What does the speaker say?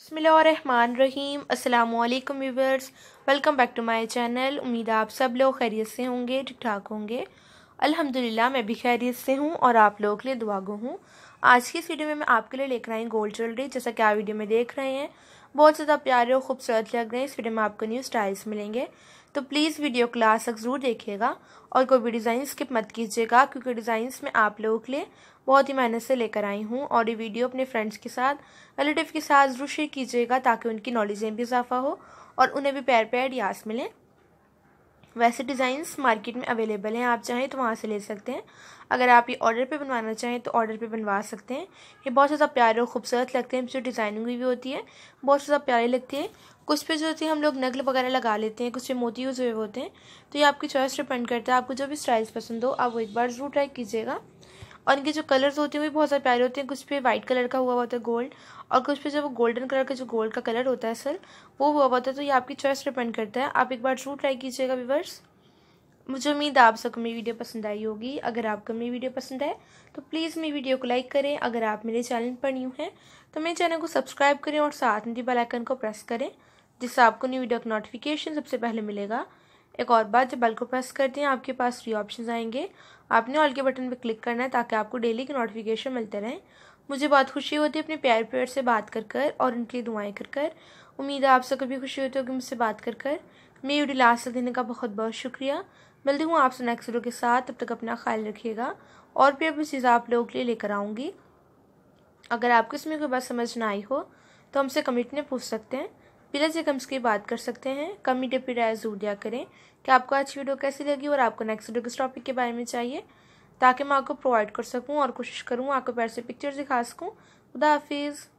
बसमीम अल्लाम viewers welcome back to my channel उम्मीद आप सब लोग खैरियत से होंगे ठीक ठाक होंगे अल्हम्दुलिल्लाह मैं भी खैरियत से हूँ और आप लोगों के लिए दुआगो हूँ आज की इस वीडियो में मैं आपके लिए लेकर आई गोल्ड ज्वेलरी जैसा कि आप वीडियो में देख रहे हैं बहुत ज़्यादा प्यारे और खूबसूरत लग रहे हैं इस वीडियो में आपको न्यू स्टाइल्स मिलेंगे तो प्लीज़ वीडियो क्लास तक ज़रूर देखिएगा और कोई भी डिज़ाइन स्किप मत कीजिएगा क्योंकि डिज़ाइंस मैं आप लोगों के लिए बहुत ही मेहनत से लेकर आई हूँ और ये वीडियो अपने फ्रेंड्स के साथ रिलेटिव के साथ ज़रूर शेयर कीजिएगा ताकि उनकी नॉलेज में भी इजाफा हो और उन्हें भी पैर पैर यास मिलें वैसे डिज़ाइंस मार्केट में अवेलेबल हैं आप चाहें तो वहाँ से ले सकते हैं अगर आप ये ऑर्डर पे बनवाना चाहें तो ऑर्डर पे बनवा सकते हैं ये बहुत ज़्यादा प्यारे और खूबसूरत लगते हैं जो डिज़ाइनिंग हुई भी होती है बहुत ज़्यादा प्यारे लगते हैं कुछ पे जो होती है हम लोग नगल वगैरह लगा लेते हैं कुछ पे मोती यूज़ हुए होते हैं तो ये आपकी चॉइस डिपेंड करता है आपको जो भी स्टाइल्स पसंद हो आप वो एक बार ज़रूर ट्राई कीजिएगा और इनके जो कलर्स होते हैं वो बहुत ज़्यादा प्यारे होते हैं कुछ पे वाइट कलर का हुआ होता है गोल्ड और कुछ पे जो गोल्डन कलर का जो गोल्ड का कलर होता है सर वो हुआ होता है तो ये आपकी चॉइस डिपेंड करता है आप एक बार जरूर ट्राई कीजिएगा व्यूवर्स मुझे उम्मीद है आप सबको मेरी वीडियो पसंद आई होगी अगर आपको मेरी वीडियो पसंद आए तो प्लीज़ मेरी वीडियो को लाइक करें अगर आप मेरे चैनल पर न्यू हैं तो मेरे चैनल को सब्सक्राइब करें और साथ में बेल आइकन को प्रेस करें जिससे आपको न्यू वीडियो का नोटिफिकेशन सबसे पहले मिलेगा एक और बात जब बल को प्रेस करते हैं आपके पास फ्री ऑप्शन आएंगे आपने ऑल के बटन पर क्लिक करना है ताकि आपको डेली के नोटिफिकेशन मिलते रहें मुझे बहुत खुशी होती है अपने प्यार प्यार से बात कर कर और उनके लिए दुआएं कर कर उम्मीद है आप सबको भी खुशी होती होगी मुझसे बात कर कर मेरी वीडियो लास्ट तक देने का बहुत बहुत शुक्रिया मिलती हूँ आपसे नेक्स्ट वीडियो के साथ तब तक अपना ख्याल रखिएगा और भी अपनी चीज़ आप लोगों के लिए लेकर आऊँगी अगर आपको इसमें कोई बात समझ ना आई हो तो हमसे कमेंट में पूछ सकते हैं पिलर से कम्स की बात कर सकते हैं कमी या राय जरूर दिया करें कि आपको आज वीडियो कैसी लगी और आपको नेक्स्ट वीडियो किस टॉपिक के बारे में चाहिए ताकि मैं आपको प्रोवाइड कर सकूँ और कोशिश करूँ आपको पैर से पिक्चर दिखा सकूँ खुदा हाफिज़